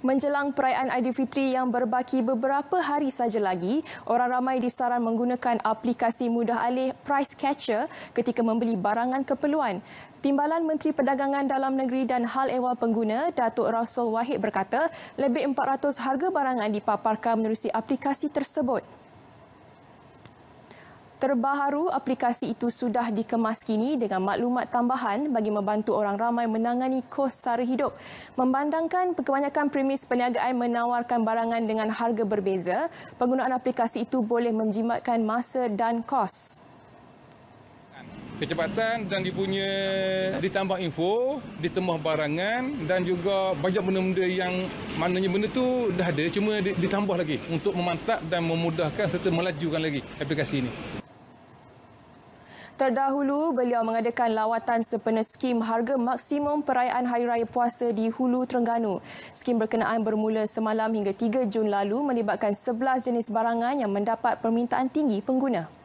Menjelang perayaan Aidilfitri yang berbaki beberapa hari saja lagi, orang ramai disaran menggunakan aplikasi mudah alih Price Catcher ketika membeli barangan keperluan. Timbalan Menteri Perdagangan Dalam Negeri dan Hal Ehwal Pengguna, Datuk Rasul Wahid berkata, lebih 400 harga barangan dipaparkan menerusi aplikasi tersebut. Terbaru, aplikasi itu sudah dikemas kini dengan maklumat tambahan bagi membantu orang ramai menangani kos sara hidup. Membandangkan kebanyakan premis perniagaan menawarkan barangan dengan harga berbeza, penggunaan aplikasi itu boleh menjimatkan masa dan kos. Kecepatan dan dipunya ditambah info, ditambah barangan dan juga banyak benda-benda yang mananya benda tu dah ada cuma ditambah lagi untuk memantap dan memudahkan serta melajukan lagi aplikasi ini. Terdahulu, beliau mengadakan lawatan sempena skim harga maksimum perayaan Hari Raya Puasa di Hulu Terengganu. Skim berkenaan bermula semalam hingga 3 Jun lalu melibatkan 11 jenis barangan yang mendapat permintaan tinggi pengguna.